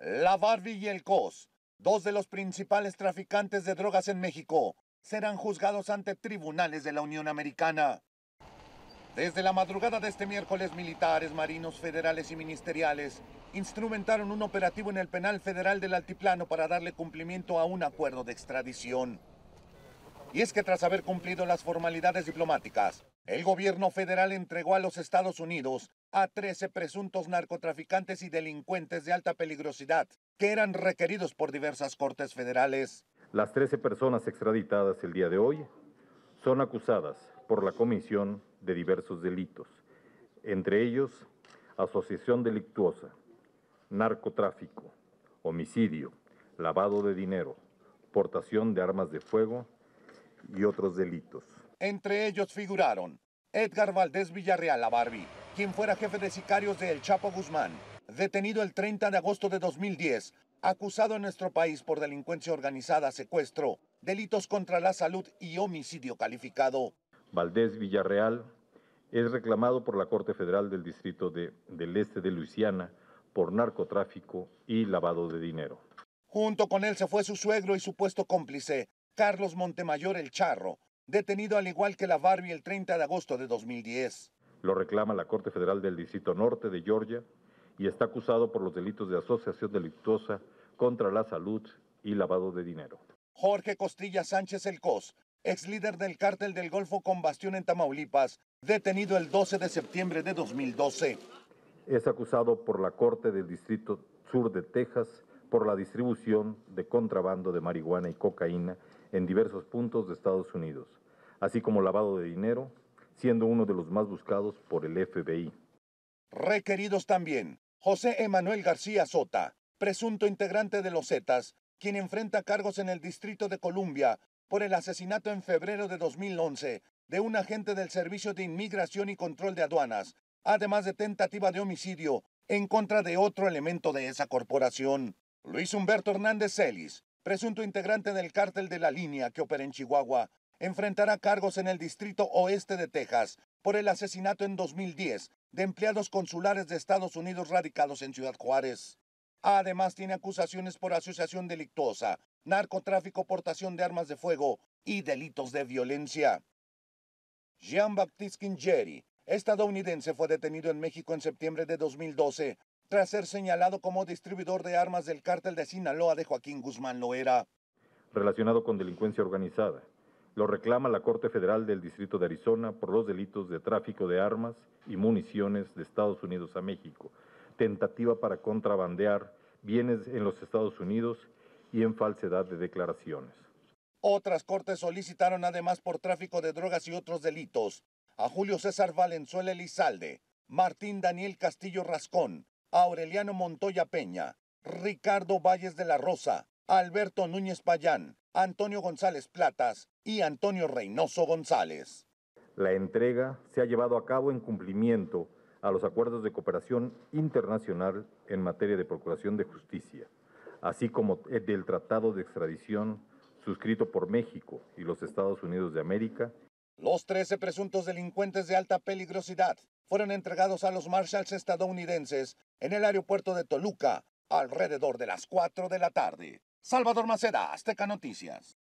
La Barbie y el Cos, dos de los principales traficantes de drogas en México, serán juzgados ante tribunales de la Unión Americana. Desde la madrugada de este miércoles, militares, marinos, federales y ministeriales instrumentaron un operativo en el penal federal del Altiplano para darle cumplimiento a un acuerdo de extradición. Y es que tras haber cumplido las formalidades diplomáticas, el gobierno federal entregó a los Estados Unidos a 13 presuntos narcotraficantes y delincuentes de alta peligrosidad que eran requeridos por diversas cortes federales. Las 13 personas extraditadas el día de hoy son acusadas por la comisión de diversos delitos, entre ellos asociación delictuosa, narcotráfico, homicidio, lavado de dinero, portación de armas de fuego y otros delitos. Entre ellos figuraron Edgar Valdés Villarreal Abarbi, quien fuera jefe de sicarios de El Chapo Guzmán, detenido el 30 de agosto de 2010, acusado en nuestro país por delincuencia organizada, secuestro, delitos contra la salud y homicidio calificado. Valdés Villarreal es reclamado por la Corte Federal del Distrito del Este de Luisiana por narcotráfico y lavado de dinero. Junto con él se fue su suegro y supuesto cómplice, Carlos Montemayor el Charro, detenido al igual que la Barbie el 30 de agosto de 2010. Lo reclama la Corte Federal del Distrito Norte de Georgia y está acusado por los delitos de asociación delictuosa contra la salud y lavado de dinero. Jorge Costilla Sánchez El Cos, ex líder del cártel del Golfo con bastión en Tamaulipas, detenido el 12 de septiembre de 2012. Es acusado por la Corte del Distrito Sur de Texas por la distribución de contrabando de marihuana y cocaína en diversos puntos de Estados Unidos, así como lavado de dinero, siendo uno de los más buscados por el FBI. Requeridos también José Emanuel García Sota, presunto integrante de los Zetas, quien enfrenta cargos en el Distrito de Columbia por el asesinato en febrero de 2011 de un agente del Servicio de Inmigración y Control de Aduanas, además de tentativa de homicidio en contra de otro elemento de esa corporación. Luis Humberto Hernández Celis, presunto integrante del cártel de la línea que opera en Chihuahua, enfrentará cargos en el Distrito Oeste de Texas por el asesinato en 2010 de empleados consulares de Estados Unidos radicados en Ciudad Juárez. Además, tiene acusaciones por asociación delictuosa, narcotráfico, portación de armas de fuego y delitos de violencia. Jean-Baptiste Kingeri, estadounidense, fue detenido en México en septiembre de 2012 tras ser señalado como distribuidor de armas del cártel de Sinaloa de Joaquín Guzmán Loera. Relacionado con delincuencia organizada, lo reclama la Corte Federal del Distrito de Arizona por los delitos de tráfico de armas y municiones de Estados Unidos a México, tentativa para contrabandear bienes en los Estados Unidos y en falsedad de declaraciones. Otras cortes solicitaron además por tráfico de drogas y otros delitos a Julio César Valenzuela Elizalde, Martín Daniel Castillo Rascón, Aureliano Montoya Peña, Ricardo Valles de la Rosa, Alberto Núñez Payán, Antonio González Platas y Antonio Reynoso González. La entrega se ha llevado a cabo en cumplimiento a los acuerdos de cooperación internacional en materia de procuración de justicia, así como eh, del Tratado de Extradición suscrito por México y los Estados Unidos de América. Los 13 presuntos delincuentes de alta peligrosidad fueron entregados a los marshalls estadounidenses en el aeropuerto de Toluca alrededor de las 4 de la tarde. Salvador Maceda, Azteca Noticias.